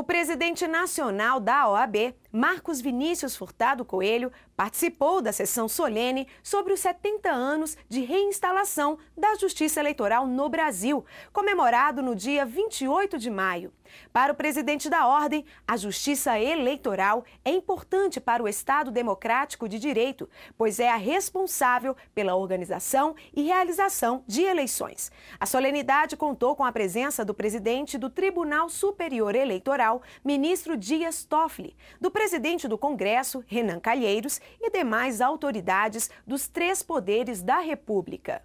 O presidente nacional da OAB, Marcos Vinícius Furtado Coelho, participou da sessão solene sobre os 70 anos de reinstalação da Justiça Eleitoral no Brasil, comemorado no dia 28 de maio. Para o presidente da Ordem, a Justiça Eleitoral é importante para o Estado Democrático de Direito, pois é a responsável pela organização e realização de eleições. A solenidade contou com a presença do presidente do Tribunal Superior Eleitoral. Federal, ministro Dias Toffoli, do presidente do Congresso, Renan Calheiros, e demais autoridades dos três poderes da República.